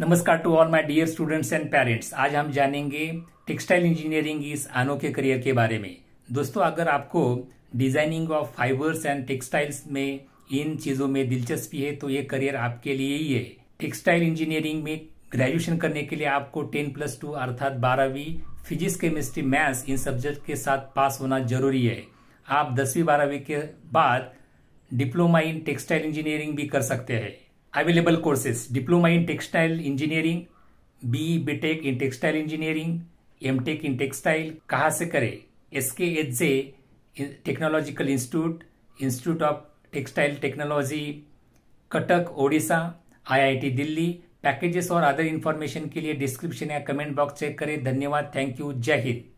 नमस्कार to all my dear students and parents आज हम जानेंगे टेक्सटाइल इंजीनियरिंग इस अनोखे करियर के बारे में दोस्तों अगर आपको designing of fibres and textiles में इन चीज़ों में दिलचस्पी है तो ये करियर आपके लिए ही है टेक्सटाइल इंजीनियरिंग में ग्रेजुएशन करने के लिए आपको टेन प्लस टू अर्थात बारहवीं फिजिक्स केमिस्ट्री मैथ्स इन सब्जेक्ट के साथ पास होना जरूरी है आप दसवीं बारहवीं के बाद डिप्लोमा इन टेक्सटाइल इंजीनियरिंग भी कर सकते हैं available courses diploma in textile engineering B B tech in textile engineering M tech in textile कहाँ से करें S K H J technological institute institute of textile technology Cuttack Odisha IIT Delhi packages और other information के लिए डिस्क्रिप्शन या comment box check करें धन्यवाद thank you जय हिंद